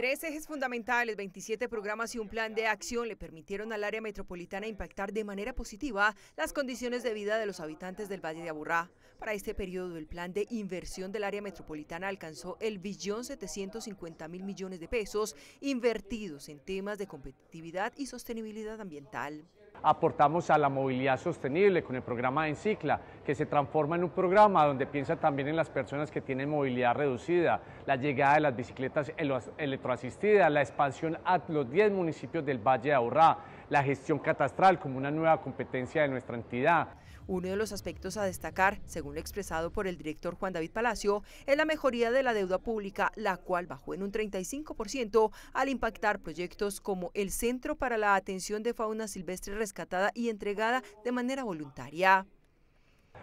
Tres ejes fundamentales, 27 programas y un plan de acción le permitieron al área metropolitana impactar de manera positiva las condiciones de vida de los habitantes del Valle de Aburrá. Para este periodo, el plan de inversión del área metropolitana alcanzó el billón 750 mil millones de pesos invertidos en temas de competitividad y sostenibilidad ambiental aportamos a la movilidad sostenible con el programa Encicla, que se transforma en un programa donde piensa también en las personas que tienen movilidad reducida, la llegada de las bicicletas electroasistidas, la expansión a los 10 municipios del Valle de Aurrá, la gestión catastral como una nueva competencia de nuestra entidad. Uno de los aspectos a destacar, según lo expresado por el director Juan David Palacio, es la mejoría de la deuda pública, la cual bajó en un 35% al impactar proyectos como el Centro para la Atención de Fauna Silvestre Rescatada y Entregada de manera voluntaria.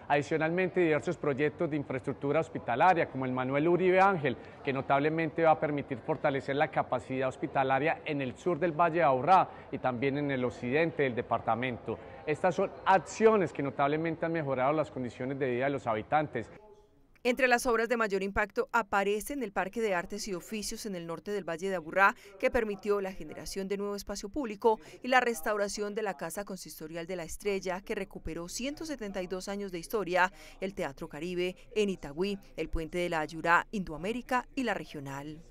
Adicionalmente, diversos proyectos de infraestructura hospitalaria, como el Manuel Uribe Ángel, que notablemente va a permitir fortalecer la capacidad hospitalaria en el sur del Valle de Aurrá y también en el occidente del departamento. Estas son acciones que notablemente han mejorado las condiciones de vida de los habitantes. Entre las obras de mayor impacto aparecen el Parque de Artes y Oficios en el norte del Valle de Aburrá, que permitió la generación de nuevo espacio público y la restauración de la Casa Consistorial de la Estrella, que recuperó 172 años de historia, el Teatro Caribe en Itagüí, el Puente de la Ayurá, Indoamérica y la Regional.